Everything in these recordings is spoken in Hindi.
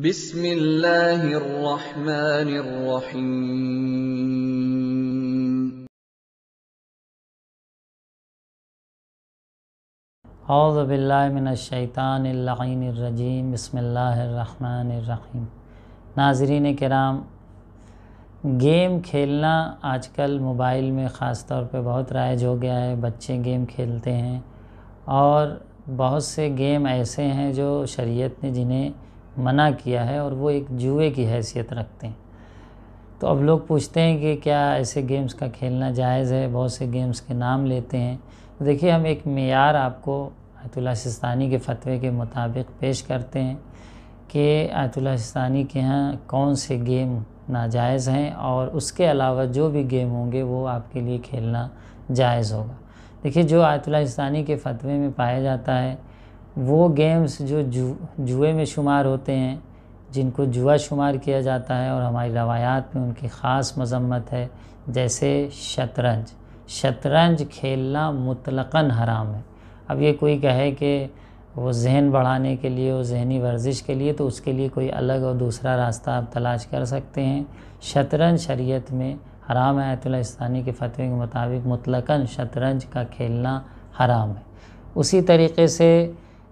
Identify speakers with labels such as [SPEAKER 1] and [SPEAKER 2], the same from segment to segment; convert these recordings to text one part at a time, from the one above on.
[SPEAKER 1] बिस्मिल्लाहिर्रहमानिर्रहीम औज़ बिस्मिल्लाहिर्रहमानिर्रहीम नाजरीन कराम गेम खेलना आजकल मोबाइल में ख़ास तौर पर बहुत राइज हो गया है बच्चे गेम खेलते हैं और बहुत से गेम ऐसे हैं जो शरीयत ने जिन्हें मना किया है और वो एक जुए की हैसियत रखते हैं तो अब लोग पूछते हैं कि क्या ऐसे गेम्स का खेलना जायज़ है बहुत से गेम्स के नाम लेते हैं तो देखिए हम एक मैार आपको आयतुल्ला सिस्तानी के फतवे के मुताबिक पेश करते हैं कि आयतुल्ला सिस्तानी के यहाँ कौन से गेम नाजायज़ हैं और उसके अलावा जो भी गेम होंगे वो आपके लिए खेलना जायज़ होगा देखिए जो आयतुल्ला सिस्तानी के फतवे में पाया जाता है वो गेम्स जो जुए में शुमार होते हैं जिनको जुआ शुमार किया जाता है और हमारी रवायात में उनकी ख़ास मजम्मत है जैसे शतरंज शतरंज खेलना मुतलकन हराम है अब ये कोई कहे कि वो जहन बढ़ाने के लिए वो जहनी वर्जिश के लिए तो उसके लिए कोई अलग और दूसरा रास्ता आप तलाश कर सकते हैं शतरंज शरीयत में हराम आयतुल्लास्तानी के फतवे के मुताबिक मुतलकन शतरंज का खेलना हराम है उसी तरीके से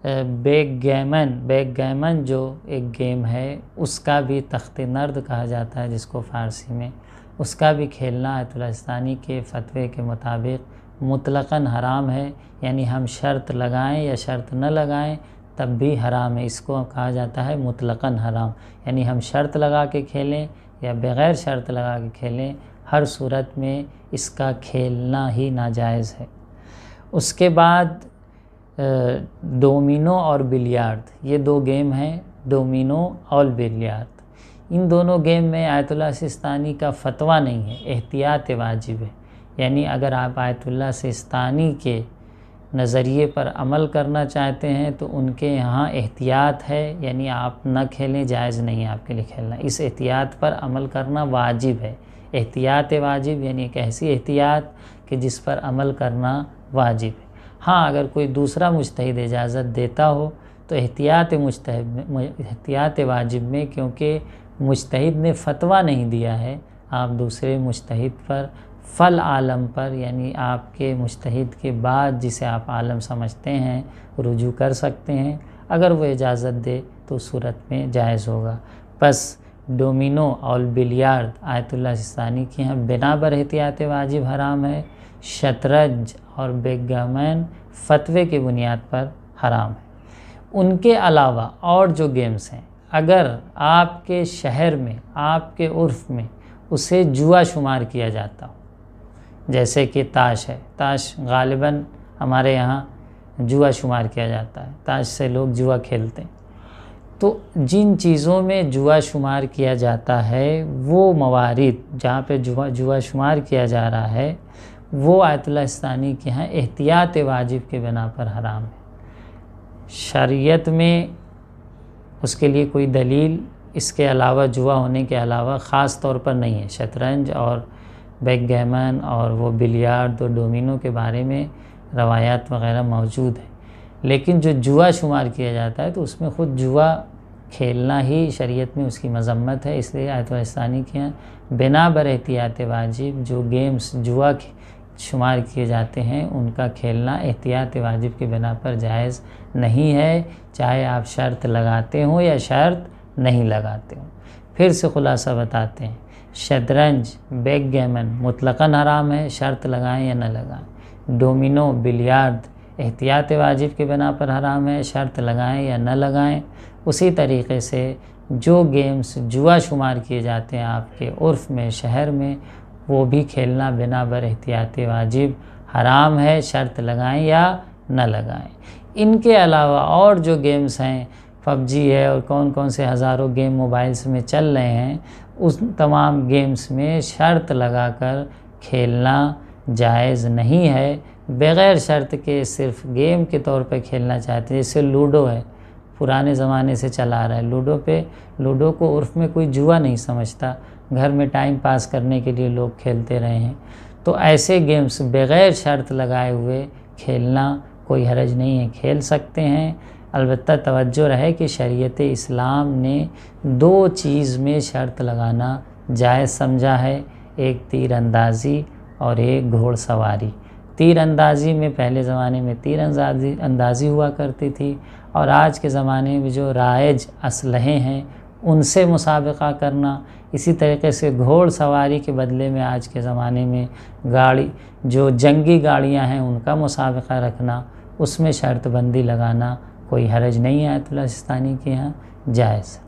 [SPEAKER 1] बेग गैमन जो एक गेम है उसका भी तख्त नर्द कहा जाता है जिसको फ़ारसी में उसका भी खेलना आयतुलस्तानी के फतवे के मुताबिक मुतलकन हराम है यानी हम शर्त लगाएं या शर्त न लगाएं तब भी हराम है इसको कहा जाता है मुतलकन हराम यानी हम शर्त लगा के खेलें या बग़ैर शर्त लगा के खेलें हर सूरत में इसका खेलना ही नाजायज़ है उसके बाद डोमिनो और बिलियार्ड ये दो गेम हैं डोमिनो और बिलियार्ड इन दोनों गेम में आयतुल्ला सिस्तानी का फतवा नहीं है एहतियात वाजिब है यानी अगर आप आयतुल्ला सिस्तानी के नज़रिए पर अमल करना चाहते हैं तो उनके यहाँ एहतियात है यानी आप न खेलें जायज़ नहीं है आपके लिए खेलना इस एहतियात पर अमल करना वाजिब है एहतियात वाजिब यानी एक ऐसी एहतियात कि जिस पर अमल करना वाजिब है हाँ अगर कोई दूसरा मुस्तद इजाज़त देता हो तो एहतियात मुस्तहब एहतियात वाजिब में क्योंकि मुस्तहद ने फतवा नहीं दिया है आप दूसरे मुस्तहद पर फ़ल आलम पर यानी आपके मुस्तहद के बाद जिसे आप आलम समझते हैं रुजू कर सकते हैं अगर वो इजाज़त दे तो सूरत में जायज़ होगा बस डोमिनो और बिलियार्ड आयतुल्ला सिस्तानी के यहाँ बिना बर एहतियात वाजिब हराम है शतरंज और बेगमैन फतवे की बुनियाद पर हराम है उनके अलावा और जो गेम्स हैं अगर आपके शहर में आपके उर्फ में उसे जुआ शुमार किया जाता हो जैसे कि ताश है ताश गालिबा हमारे यहाँ जुआ शुमार किया जाता है ताश से लोग जुआ खेलते हैं तो जिन चीज़ों में जुआ शुमार किया जाता है वो मवारद जहाँ पे जुआ जुआ शुमार किया जा रहा है वो आयतुल्ला के यहाँ एहतियात वाजिब के बिना पर हराम है शरीयत में उसके लिए कोई दलील इसके अलावा जुआ होने के अलावा ख़ास तौर पर नहीं है शतरंज और बैकगैमन और वो बिलियार्ड और तो डोमिनो के बारे में रवायात वगैरह मौजूद है लेकिन जो जुआ शुमार किया जाता है तो उसमें ख़ुद जुआ खेलना ही शरीयत में उसकी मजम्मत है इसलिए आयतवास्तानी के यहाँ बिना बर एहतियात वाजिब जो गेम्स जुआ शुमार किए जाते हैं उनका खेलना एहतियात वाजिब के बिना पर जायज़ नहीं है चाहे आप शर्त लगाते हों या शर्त नहीं लगाते हों फिर से खुलासा बताते हैं शतरंज बैग गैमन मुतलकन हराम है शर्त लगाएं या न लगाएं डोमिनो बिलियार्ड एहतियात वाजिब के बिना पर हराम है शर्त लगाएं या न लगाएं उसी तरीके से जो गेम्स जुआ शुमार किए जाते हैं आपके उर्फ़ में शहर में वो भी खेलना बिना बर एहतियाती वाजिब हराम है शर्त लगाएं या न लगाएं इनके अलावा और जो गेम्स हैं पबजी है और कौन कौन से हज़ारों गेम मोबाइल्स में चल रहे हैं उस तमाम गेम्स में शर्त लगाकर खेलना जायज़ नहीं है बग़ैर शर्त के सिर्फ गेम के तौर पर खेलना चाहते हैं जैसे लूडो है पुराने ज़माने से चला आ रहा है लूडो पे लूडो को उर्फ में कोई जुआ नहीं समझता घर में टाइम पास करने के लिए लोग खेलते रहे हैं तो ऐसे गेम्स बग़ैर शर्त लगाए हुए खेलना कोई हरज नहीं है खेल सकते हैं अलबत् तवज्जो रहे कि शरीयत इस्लाम ने दो चीज़ में शर्त लगाना जायज़ समझा है एक तीर अंदाज़ी और एक घोड़सवारी तीर अंदाज़ी में पहले ज़माने में तीर अंदाजी अंदाज़ी हुआ करती थी और आज के ज़माने में जो राइज असलहे हैं उनसे मुसाबका करना इसी तरीके से घोड़ सवारी के बदले में आज के ज़माने में गाड़ी जो जंगी गाड़ियां हैं उनका मुसाबका रखना उसमें शर्तबंदी लगाना कोई हरज नहीं है तो सिस्तानी के यहाँ जायज़